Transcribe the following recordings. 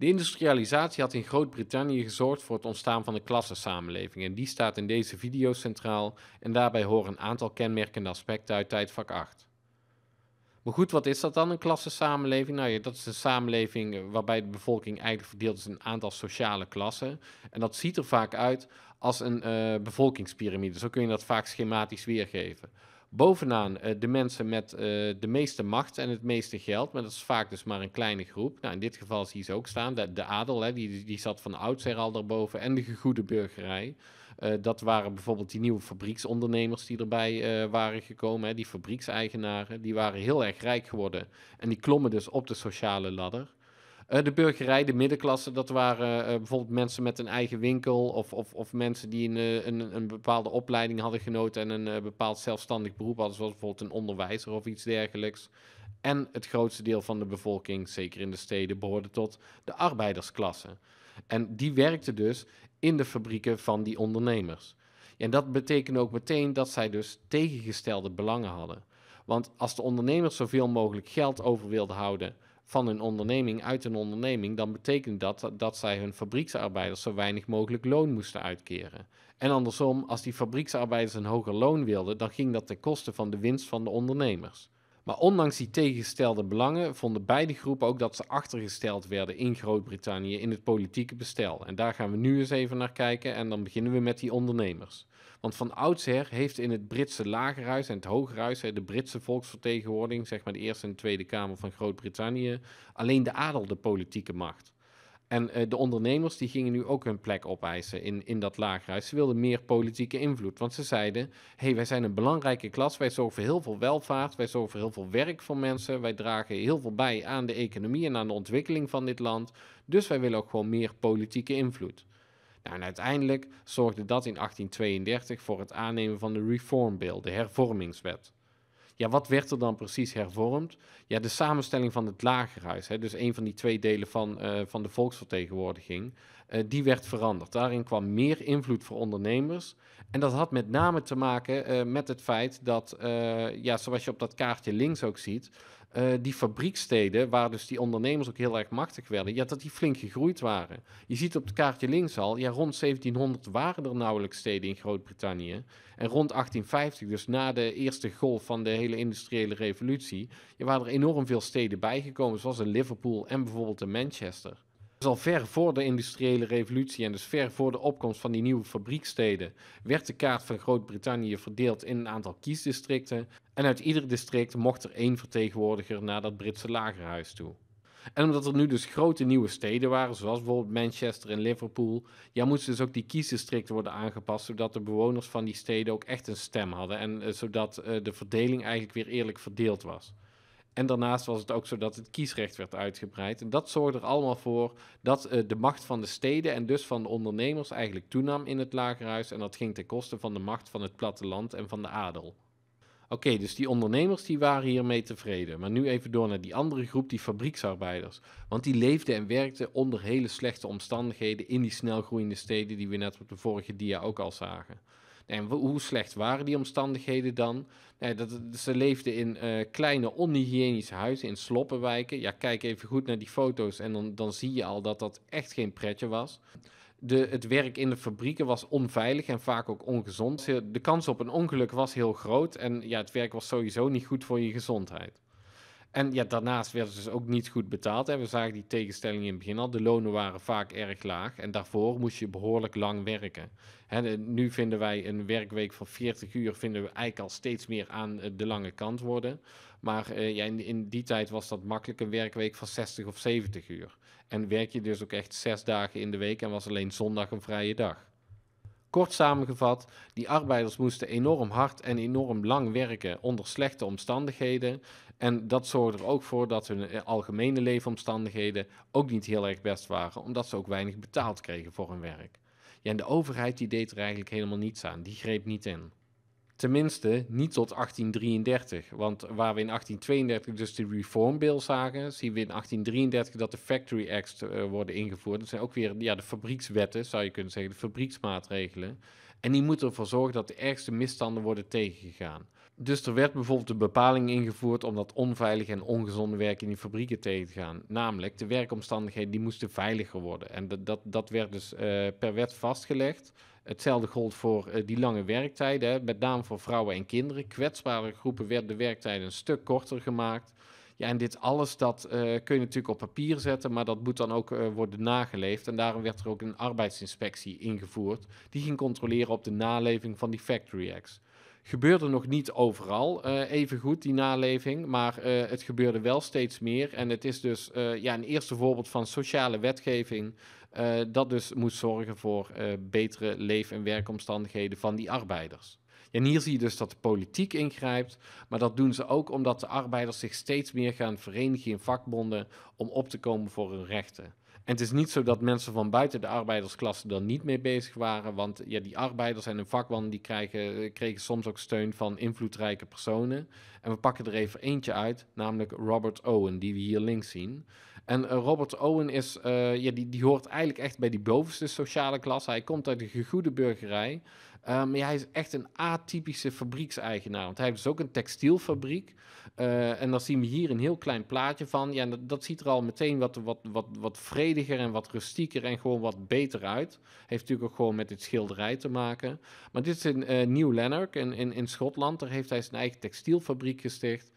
De industrialisatie had in Groot-Brittannië gezorgd voor het ontstaan van de klassensamenleving en die staat in deze video centraal en daarbij horen een aantal kenmerkende aspecten uit tijdvak 8. Maar goed, wat is dat dan, een klassensamenleving? Nou ja, dat is een samenleving waarbij de bevolking eigenlijk verdeeld is in een aantal sociale klassen. En dat ziet er vaak uit als een uh, eh, bevolkingspyramide. Zo kun je dat vaak schematisch weergeven. Bovenaan eh, de mensen met eh, de meeste macht en het meeste geld, maar dat is vaak dus maar een kleine groep. Nou, in dit geval zie je ze ook staan. De, de adel, hè, die, die zat van oudsher al daarboven, en de gegoede burgerij. Eh, dat waren bijvoorbeeld die nieuwe fabrieksondernemers die erbij waren gekomen. Hè, die fabriekseigenaren, die waren heel erg rijk geworden. En die klommen dus op de sociale ladder. Eh, de burgerij, de middenklasse, dat waren eh, bijvoorbeeld mensen met een eigen winkel of, of, of mensen die een, eh, een, een, bepaalde opleiding hadden genoten en een bepaald zelfstandig beroep hadden, zoals bijvoorbeeld een onderwijzer of iets dergelijks. En het grootste deel van de bevolking, zeker in de steden, behoorde tot de arbeidersklasse. En die werkte dus in de fabrieken van die ondernemers. En dat betekent ook meteen dat zij dus tegengestelde belangen hadden. Want als de ondernemers zoveel mogelijk geld over wilden houden van hun onderneming uit een onderneming, dan betekent dat dat zij hun fabrieksarbeiders zo weinig mogelijk loon moesten uitkeren. En andersom, als die fabrieksarbeiders een hoger loon wilden, dan ging dat ten koste van de winst van de ondernemers. Maar ondanks die tegengestelde belangen vonden beide groepen ook dat ze achtergesteld werden in Groot-Brittannië in het politieke bestel. En daar gaan we nu eens even naar kijken en dan beginnen we met die ondernemers. Want van oudsher heeft in het Britse lagerhuis en het hogerhuis, de Britse volksvertegenwoordiging, zeg maar de Eerste en Tweede Kamer van Groot-Brittannië, alleen de adel de politieke macht. En eh, de ondernemers die gingen nu ook hun plek opeisen in, in dat lagerhuis. Ze wilden meer politieke invloed. Want ze zeiden: hey, wij zijn een belangrijke klas. Wij zorgen voor heel veel welvaart. Wij zorgen voor heel veel werk voor mensen. Wij dragen heel veel bij aan de economie en aan de ontwikkeling van dit land. Dus wij willen ook gewoon meer politieke invloed. Nou, en uiteindelijk zorgde dat in 1832 voor het aannemen van de Reform Bill, de hervormingswet. Ja, wat werd er dan precies hervormd? Ja, de samenstelling van het lagerhuis, hè, dus een van die twee delen van, eh, van de volksvertegenwoordiging, eh, die werd veranderd. Daarin kwam meer invloed voor ondernemers. En dat had met name te maken eh, met het feit dat, ja, zoals je op dat kaartje links ook ziet, eh, die fabrieksteden, waar dus die ondernemers ook heel erg machtig werden, ja, dat die flink gegroeid waren. Je ziet op het kaartje links al, ja, rond 1700 waren er nauwelijks steden in Groot-Brittannië. En rond 1850, dus na de eerste golf van de hele industriële revolutie, waren er enorm veel steden bijgekomen, zoals in Liverpool en bijvoorbeeld in Manchester. Dus al ver voor de industriële revolutie en dus ver voor de opkomst van die nieuwe fabrieksteden werd de kaart van Groot-Brittannië verdeeld in een aantal kiesdistricten. En uit ieder district mocht er één vertegenwoordiger naar dat Britse lagerhuis toe. En omdat er nu dus grote nieuwe steden waren, zoals bijvoorbeeld Manchester en Liverpool, ja, moesten dus ook die kiesdistricten worden aangepast, zodat de bewoners van die steden ook echt een stem hadden en eh, zodat eh, de verdeling eigenlijk weer eerlijk verdeeld was. En daarnaast was het ook zo dat het kiesrecht werd uitgebreid. En dat zorgde er allemaal voor dat eh, de macht van de steden en dus van de ondernemers eigenlijk toenam in het lagerhuis. En dat ging ten koste van de macht van het platteland en van de adel. Oké, dus die ondernemers die waren hiermee tevreden. Maar nu even door naar die andere groep, die fabrieksarbeiders. Want die leefden en werkten onder hele slechte omstandigheden in die snelgroeiende steden die we net op de vorige dia ook al zagen. En hoe slecht waren die omstandigheden dan? dat, ze leefden in uh, kleine onhygiënische huizen, in sloppenwijken. Ja, kijk even goed naar die foto's en dan, dan zie je al dat dat echt geen pretje was. De, het werk in de fabrieken was onveilig en vaak ook ongezond. De kans op een ongeluk was heel groot en ja, het werk was sowieso niet goed voor je gezondheid. En ja, daarnaast werden ze dus ook niet goed betaald. Hè. We zagen die tegenstelling in het begin al. De lonen waren vaak erg laag en daarvoor moest je behoorlijk lang werken. Hè, nu vinden wij een werkweek van 40 uur vinden we eigenlijk al steeds meer aan eh, de lange kant worden. Maar eh, in, die tijd was dat makkelijk een werkweek van 60 of 70 uur. En werk je dus ook echt zes dagen in de week en was alleen zondag een vrije dag. Kort samengevat, die arbeiders moesten enorm hard en enorm lang werken onder slechte omstandigheden. En dat zorgde er ook voor dat hun eh, algemene leefomstandigheden ook niet heel erg best waren, omdat ze ook weinig betaald kregen voor hun werk. Ja, en de overheid die deed er eigenlijk helemaal niets aan, die greep niet in. Tenminste, niet tot 1833. Want waar we in 1832 dus de Reform Bill zagen, zien we in 1833 dat de Factory Acts eh, worden ingevoerd. Dat zijn ook weer ja, de fabriekswetten, zou je kunnen zeggen, de fabrieksmaatregelen. En die moeten ervoor zorgen dat de ergste misstanden worden tegengegaan dus er werd bijvoorbeeld een bepaling ingevoerd om dat onveilige en ongezonde werk in die fabrieken tegen te gaan. Namelijk, de werkomstandigheden die moesten veiliger worden. En dat, dat, dat werd dus eh, per wet vastgelegd. Hetzelfde gold voor eh, die lange werktijden, met name voor vrouwen en kinderen. Kwetsbare groepen werden de werktijden een stuk korter gemaakt. Ja, en dit alles, dat eh, kun je natuurlijk op papier zetten, maar dat moet dan ook worden nageleefd. En daarom werd er ook een arbeidsinspectie ingevoerd, die ging controleren op de naleving van die Factory Acts gebeurde nog niet overal eh, even goed, die naleving. Maar eh, het gebeurde wel steeds meer. En het is dus eh, ja, een eerste voorbeeld van sociale wetgeving. dat dus moet zorgen voor betere leef- en werkomstandigheden van die arbeiders. En hier zie je dus dat de politiek ingrijpt, maar dat doen ze ook omdat de arbeiders zich steeds meer gaan verenigen in vakbonden om op te komen voor hun rechten. En het is niet zo dat mensen van buiten de arbeidersklasse er niet mee bezig waren. Want ja, die arbeiders en hun vakbonden die krijgen, kregen soms ook steun van invloedrijke personen. En we pakken er even eentje uit, namelijk Robert Owen, die we hier links zien. En eh, Robert Owen is, eh, ja, die, die hoort eigenlijk echt bij die bovenste sociale klasse. Hij komt uit de gegoede burgerij. Eh, maar ja, hij is echt een atypische fabriekseigenaar. Want hij heeft dus ook een textielfabriek. en dan zien we hier een heel klein plaatje van. Ja, dat, ziet er al meteen wat, wat, wat, wat vrediger en wat rustieker en gewoon wat beter uit. Heeft natuurlijk ook gewoon met dit schilderij te maken. Maar dit is in uh, New Lanark in, in, in Schotland. Daar heeft hij zijn eigen textielfabriek gesticht.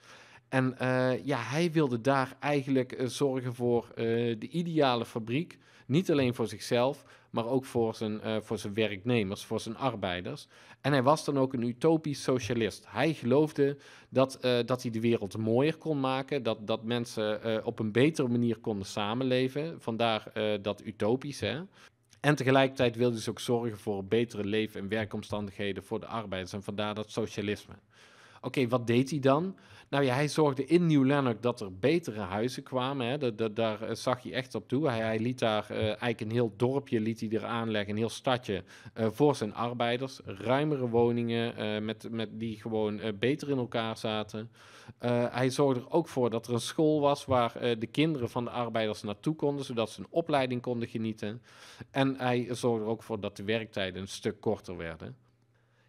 En eh, ja, hij wilde daar eigenlijk eh, zorgen voor eh, de ideale fabriek. Niet alleen voor zichzelf, maar ook voor zijn, voor zijn werknemers, voor zijn arbeiders. En hij was dan ook een utopisch socialist. Hij geloofde dat, dat hij de wereld mooier kon maken, dat, dat mensen op een betere manier konden samenleven. Vandaar dat utopisch. En tegelijkertijd wilde hij dus ook zorgen voor betere leven- en werkomstandigheden voor de arbeiders. En vandaar dat socialisme. Oké, wat deed hij dan? Nou ja, hij zorgde in New Lanark dat er betere huizen kwamen. Hè. daar eh, zag hij echt op toe. Hij, liet daar eh, eigenlijk een heel dorpje liet hij er aanleggen, een heel stadje eh, voor zijn arbeiders. Ruimere woningen met, met die gewoon beter in elkaar zaten. hij zorgde er ook voor dat er een school was waar de kinderen van de arbeiders naartoe konden, zodat ze een opleiding konden genieten. En hij zorgde er ook voor dat de werktijden een stuk korter werden.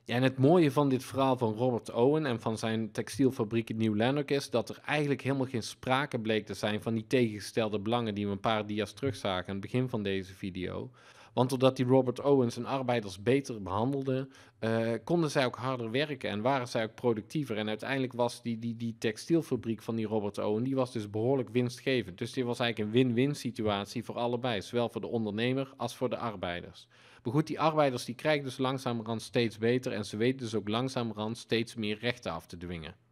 Ja, en het mooie van dit verhaal van Robert Owen en van zijn textielfabriek in New Lanark is dat er eigenlijk helemaal geen sprake bleek te zijn van die tegengestelde belangen die we een paar dia's terug zagen aan het begin van deze video. Want omdat die Robert Owens zijn arbeiders beter behandelde, eh, konden zij ook harder werken en waren zij ook productiever. En uiteindelijk was die, die, die textielfabriek van die Robert Owen, die was dus behoorlijk winstgevend. Dus dit was eigenlijk een win-win situatie voor allebei, zowel voor de ondernemer als voor de arbeiders. Maar goed, die arbeiders die krijgen dus langzamerhand steeds beter en ze weten dus ook langzamerhand steeds meer rechten af te dwingen.